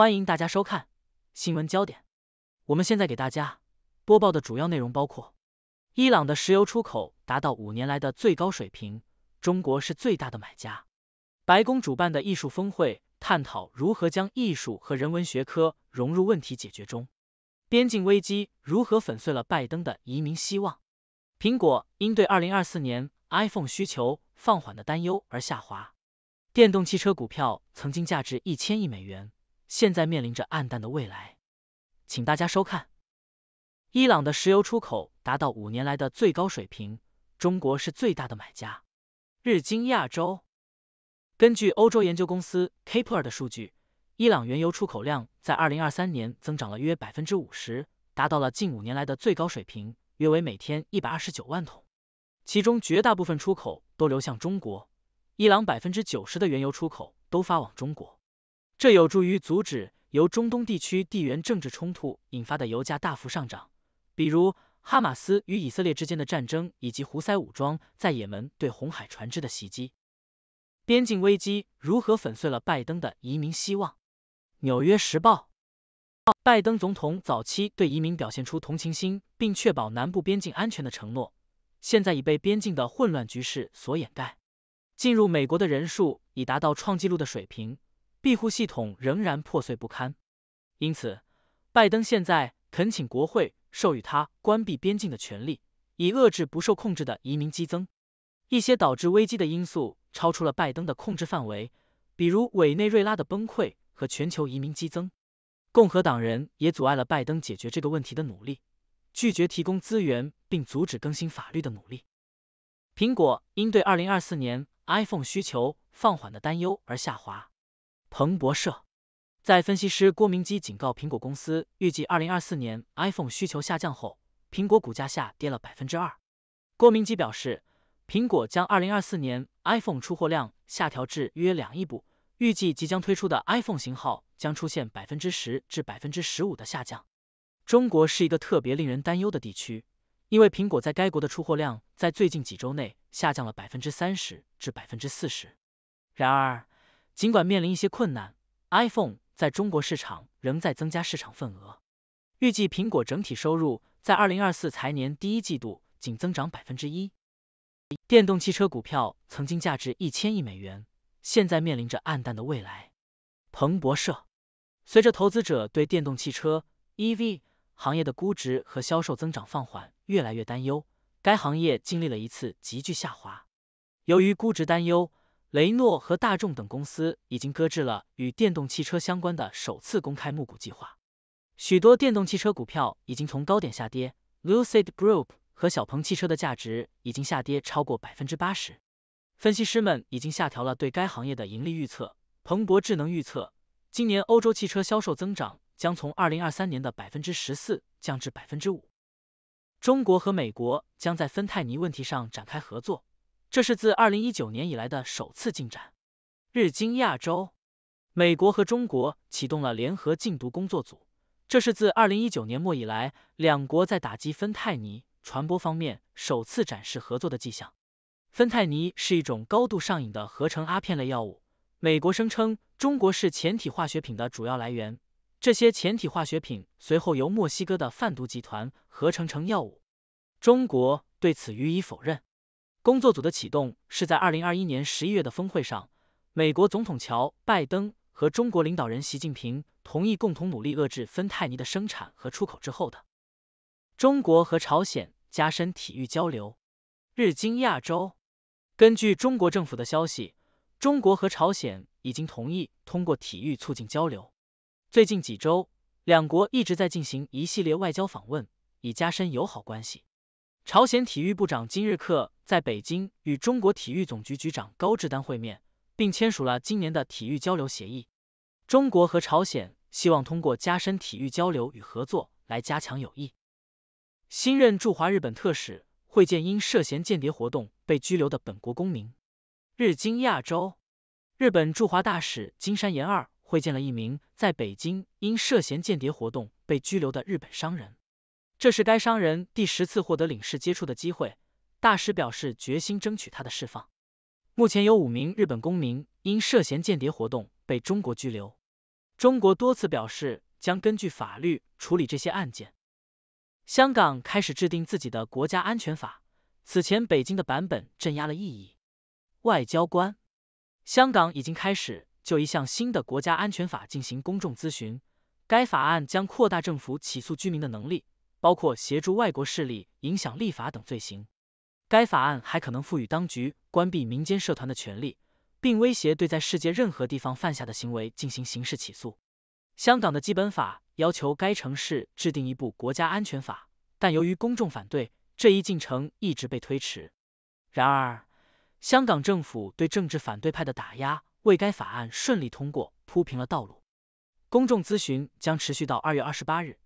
欢迎大家收看新闻焦点。我们现在给大家播报的主要内容包括：伊朗的石油出口达到五年来的最高水平，中国是最大的买家；白宫主办的艺术峰会，探讨如何将艺术和人文学科融入问题解决中；边境危机如何粉碎了拜登的移民希望；苹果因对二零二四年 iPhone 需求放缓的担忧而下滑；电动汽车股票曾经价值一千亿美元。现在面临着暗淡的未来，请大家收看。伊朗的石油出口达到五年来的最高水平，中国是最大的买家。日经亚洲，根据欧洲研究公司 k p l r 的数据，伊朗原油出口量在二零二三年增长了约百分之五十，达到了近五年来的最高水平，约为每天一百二十九万桶，其中绝大部分出口都流向中国，伊朗百分之九十的原油出口都发往中国。这有助于阻止由中东地区地缘政治冲突引发的油价大幅上涨，比如哈马斯与以色列之间的战争以及胡塞武装在也门对红海船只的袭击。边境危机如何粉碎了拜登的移民希望？纽约时报拜登总统早期对移民表现出同情心，并确保南部边境安全的承诺，现在已被边境的混乱局势所掩盖。进入美国的人数已达到创纪录的水平。庇护系统仍然破碎不堪，因此，拜登现在恳请国会授予他关闭边境的权利，以遏制不受控制的移民激增。一些导致危机的因素超出了拜登的控制范围，比如委内瑞拉的崩溃和全球移民激增。共和党人也阻碍了拜登解决这个问题的努力，拒绝提供资源并阻止更新法律的努力。苹果因对二零二四年 iPhone 需求放缓的担忧而下滑。彭博社在分析师郭明基警告苹果公司预计二零二四年 iPhone 需求下降后，苹果股价下跌了百分之二。郭明基表示，苹果将二零二四年 iPhone 出货量下调至约两亿部，预计即将推出的 iPhone 型号将出现百分之十至百分之十五的下降。中国是一个特别令人担忧的地区，因为苹果在该国的出货量在最近几周内下降了百分之三十至百分之四十。然而，尽管面临一些困难，iPhone 在中国市场仍在增加市场份额。预计苹果整体收入在二零二四财年第一季度仅增长百分之一。电动汽车股票曾经价值一千亿美元，现在面临着暗淡的未来。彭博社，随着投资者对电动汽车 （EV） 行业的估值和销售增长放缓越来越担忧，该行业经历了一次急剧下滑。由于估值担忧。雷诺和大众等公司已经搁置了与电动汽车相关的首次公开募股计划。许多电动汽车股票已经从高点下跌，Lucid Group 和小鹏汽车的价值已经下跌超过百分之八十。分析师们已经下调了对该行业的盈利预测。彭博智能预测，今年欧洲汽车销售增长将从二零二三年的百分之十四降至百分之五。中国和美国将在芬太尼问题上展开合作。这是自二零一九年以来的首次进展。日经亚洲，美国和中国启动了联合禁毒工作组，这是自二零一九年末以来两国在打击芬太尼传播方面首次展示合作的迹象。芬太尼是一种高度上瘾的合成阿片类药物。美国声称中国是前体化学品的主要来源，这些前体化学品随后由墨西哥的贩毒集团合成成药物。中国对此予以否认。工作组的启动是在二零二一年十一月的峰会上，美国总统乔拜登和中国领导人习近平同意共同努力遏制芬太尼的生产和出口之后的。中国和朝鲜加深体育交流。日经亚洲，根据中国政府的消息，中国和朝鲜已经同意通过体育促进交流。最近几周，两国一直在进行一系列外交访问，以加深友好关系。朝鲜体育部长金日克在北京与中国体育总局局长高志丹会面，并签署了今年的体育交流协议。中国和朝鲜希望通过加深体育交流与合作来加强友谊。新任驻华日本特使会见因涉嫌间谍活动被拘留的本国公民。日经亚洲，日本驻华大使金山岩二会见了一名在北京因涉嫌间谍活动被拘留的日本商人。这是该商人第十次获得领事接触的机会。大使表示决心争取他的释放。目前有五名日本公民因涉嫌间谍活动被中国拘留。中国多次表示将根据法律处理这些案件。香港开始制定自己的国家安全法，此前北京的版本镇压了异议。外交官，香港已经开始就一项新的国家安全法进行公众咨询。该法案将扩大政府起诉居民的能力。包括协助外国势力影响立法等罪行。该法案还可能赋予当局关闭民间社团的权利，并威胁对在世界任何地方犯下的行为进行刑事起诉。香港的基本法要求该城市制定一部国家安全法，但由于公众反对，这一进程一直被推迟。然而，香港政府对政治反对派的打压为该法案顺利通过铺平了道路。公众咨询将持续到二月二十八日。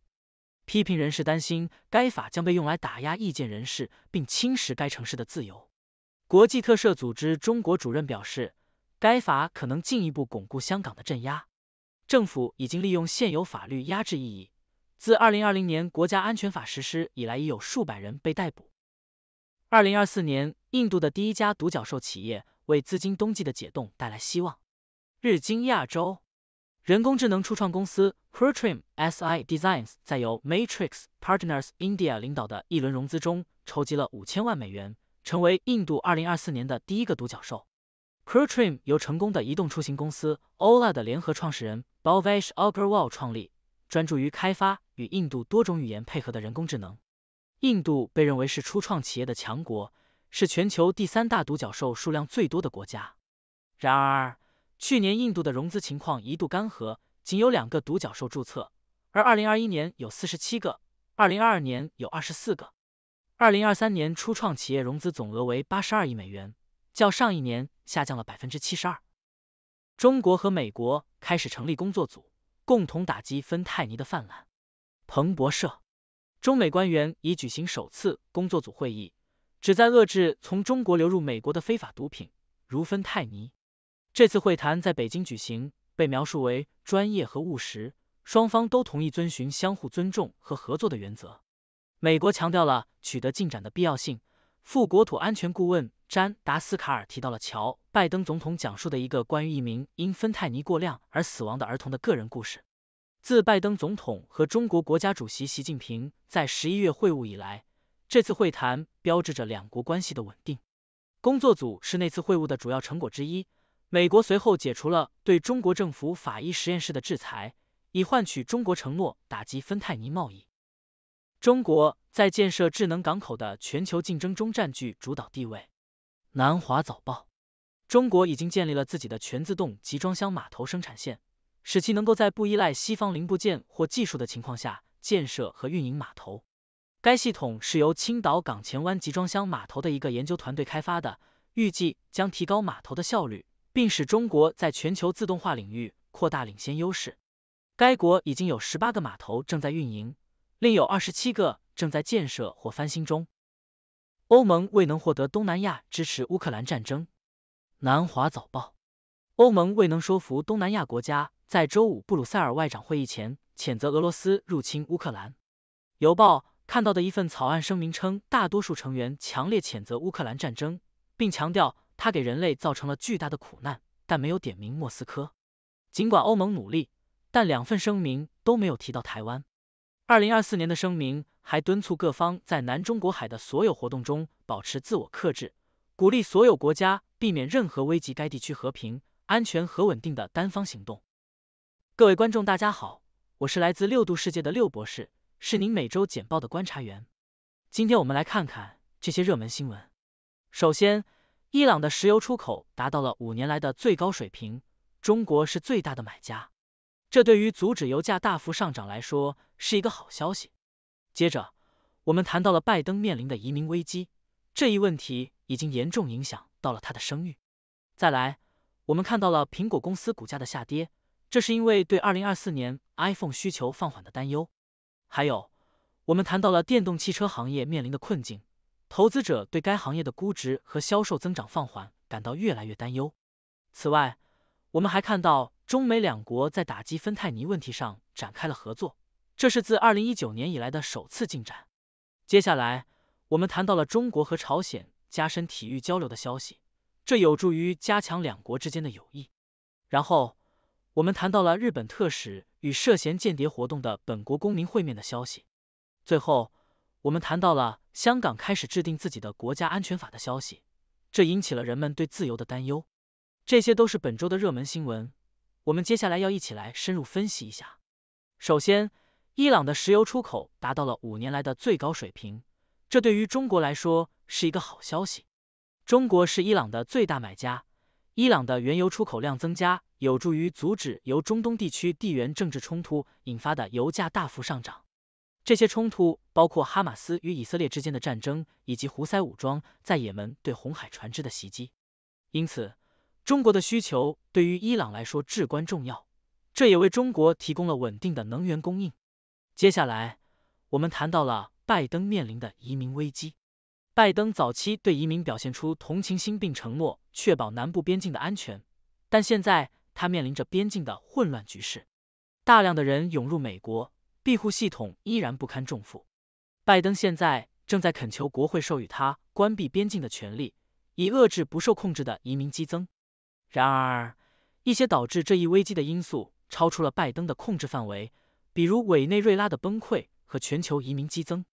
批评人士担心，该法将被用来打压意见人士，并侵蚀该城市的自由。国际特赦组织中国主任表示，该法可能进一步巩固香港的镇压。政府已经利用现有法律压制异议。自二零二零年国家安全法实施以来，已有数百人被逮捕。二零二四年，印度的第一家独角兽企业为资金冬季的解冻带来希望。日经亚洲。人工智能初创公司 Curtrim SI Designs 在由 Matrix Partners India 领导的一轮融资中筹集了五千万美元，成为印度二零二四年的第一个独角兽。Curtrim 由成功的移动出行公司 Ola 的联合创始人 b a l v e s h Agarwal 创立，专注于开发与印度多种语言配合的人工智能。印度被认为是初创企业的强国，是全球第三大独角兽数量最多的国家。然而，去年印度的融资情况一度干涸，仅有两个独角兽注册，而二零二一年有四十七个，二零二二年有二十四个，二零二三年初创企业融资总额为八十二亿美元，较上一年下降了百分之七十二。中国和美国开始成立工作组，共同打击芬太尼的泛滥。彭博社，中美官员已举行首次工作组会议，旨在遏制从中国流入美国的非法毒品，如芬太尼。这次会谈在北京举行，被描述为专业和务实。双方都同意遵循相互尊重和合作的原则。美国强调了取得进展的必要性。副国土安全顾问詹达斯卡尔提到了乔拜登总统讲述的一个关于一名因芬太尼过量而死亡的儿童的个人故事。自拜登总统和中国国家主席习近平在十一月会晤以来，这次会谈标志着两国关系的稳定。工作组是那次会晤的主要成果之一。美国随后解除了对中国政府法医实验室的制裁，以换取中国承诺打击芬太尼贸易。中国在建设智能港口的全球竞争中占据主导地位。南华早报：中国已经建立了自己的全自动集装箱码头生产线，使其能够在不依赖西方零部件或技术的情况下建设和运营码头。该系统是由青岛港前湾集装箱码头的一个研究团队开发的，预计将提高码头的效率。并使中国在全球自动化领域扩大领先优势。该国已经有十八个码头正在运营，另有二十七个正在建设或翻新中。欧盟未能获得东南亚支持乌克兰战争。南华早报：欧盟未能说服东南亚国家在周五布鲁塞尔外长会议前谴责俄罗斯入侵乌克兰。邮报看到的一份草案声明称，大多数成员强烈谴责乌克兰战争，并强调。它给人类造成了巨大的苦难，但没有点名莫斯科。尽管欧盟努力，但两份声明都没有提到台湾。二零二四年的声明还敦促各方在南中国海的所有活动中保持自我克制，鼓励所有国家避免任何危及该地区和平、安全和稳定的单方行动。各位观众，大家好，我是来自六度世界的六博士，是您每周简报的观察员。今天我们来看看这些热门新闻。首先。伊朗的石油出口达到了五年来的最高水平，中国是最大的买家，这对于阻止油价大幅上涨来说是一个好消息。接着，我们谈到了拜登面临的移民危机，这一问题已经严重影响到了他的声誉。再来，我们看到了苹果公司股价的下跌，这是因为对二零二四年 iPhone 需求放缓的担忧。还有，我们谈到了电动汽车行业面临的困境。投资者对该行业的估值和销售增长放缓感到越来越担忧。此外，我们还看到中美两国在打击芬太尼问题上展开了合作，这是自二零一九年以来的首次进展。接下来，我们谈到了中国和朝鲜加深体育交流的消息，这有助于加强两国之间的友谊。然后，我们谈到了日本特使与涉嫌间谍活动的本国公民会面的消息。最后。我们谈到了香港开始制定自己的国家安全法的消息，这引起了人们对自由的担忧。这些都是本周的热门新闻，我们接下来要一起来深入分析一下。首先，伊朗的石油出口达到了五年来的最高水平，这对于中国来说是一个好消息。中国是伊朗的最大买家，伊朗的原油出口量增加有助于阻止由中东地区地缘政治冲突引发的油价大幅上涨。这些冲突包括哈马斯与以色列之间的战争，以及胡塞武装在也门对红海船只的袭击。因此，中国的需求对于伊朗来说至关重要，这也为中国提供了稳定的能源供应。接下来，我们谈到了拜登面临的移民危机。拜登早期对移民表现出同情心，并承诺确保南部边境的安全，但现在他面临着边境的混乱局势，大量的人涌入美国。庇护系统依然不堪重负，拜登现在正在恳求国会授予他关闭边境的权利，以遏制不受控制的移民激增。然而，一些导致这一危机的因素超出了拜登的控制范围，比如委内瑞拉的崩溃和全球移民激增。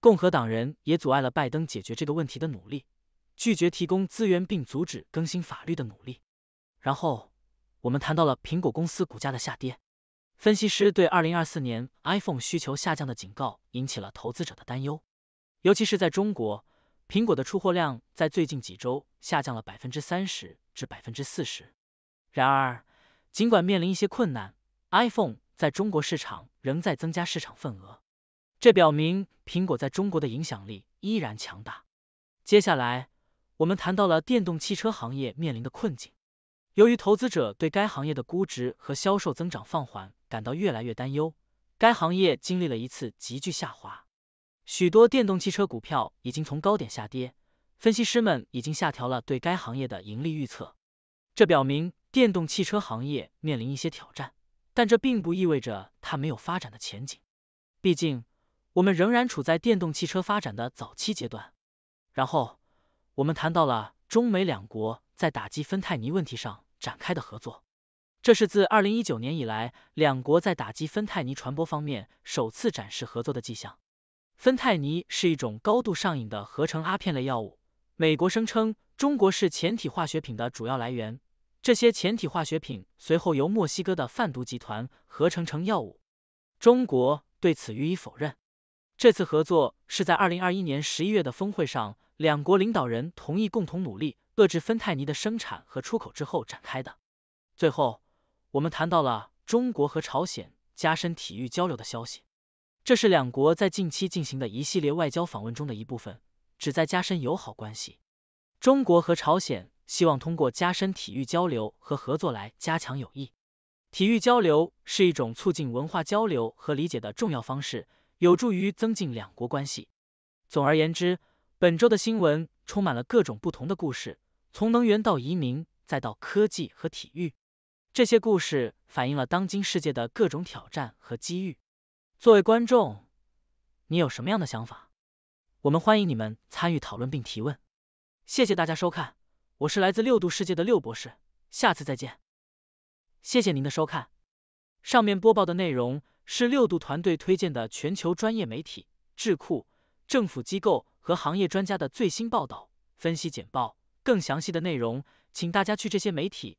共和党人也阻碍了拜登解决这个问题的努力，拒绝提供资源并阻止更新法律的努力。然后，我们谈到了苹果公司股价的下跌。分析师对二零二四年 iPhone 需求下降的警告引起了投资者的担忧，尤其是在中国，苹果的出货量在最近几周下降了百分之三十至百分之四十。然而，尽管面临一些困难，iPhone 在中国市场仍在增加市场份额，这表明苹果在中国的影响力依然强大。接下来，我们谈到了电动汽车行业面临的困境，由于投资者对该行业的估值和销售增长放缓。感到越来越担忧，该行业经历了一次急剧下滑，许多电动汽车股票已经从高点下跌，分析师们已经下调了对该行业的盈利预测，这表明电动汽车行业面临一些挑战，但这并不意味着它没有发展的前景，毕竟我们仍然处在电动汽车发展的早期阶段。然后我们谈到了中美两国在打击芬太尼问题上展开的合作。这是自二零一九年以来，两国在打击芬太尼传播方面首次展示合作的迹象。芬太尼是一种高度上瘾的合成阿片类药物。美国声称中国是前体化学品的主要来源，这些前体化学品随后由墨西哥的贩毒集团合成成药物。中国对此予以否认。这次合作是在二零二一年十一月的峰会上，两国领导人同意共同努力遏制芬太尼的生产和出口之后展开的。最后。我们谈到了中国和朝鲜加深体育交流的消息，这是两国在近期进行的一系列外交访问中的一部分，旨在加深友好关系。中国和朝鲜希望通过加深体育交流和合作来加强友谊。体育交流是一种促进文化交流和理解的重要方式，有助于增进两国关系。总而言之，本周的新闻充满了各种不同的故事，从能源到移民，再到科技和体育。这些故事反映了当今世界的各种挑战和机遇。作为观众，你有什么样的想法？我们欢迎你们参与讨论并提问。谢谢大家收看，我是来自六度世界的六博士，下次再见。谢谢您的收看。上面播报的内容是六度团队推荐的全球专业媒体、智库、政府机构和行业专家的最新报道、分析简报。更详细的内容，请大家去这些媒体。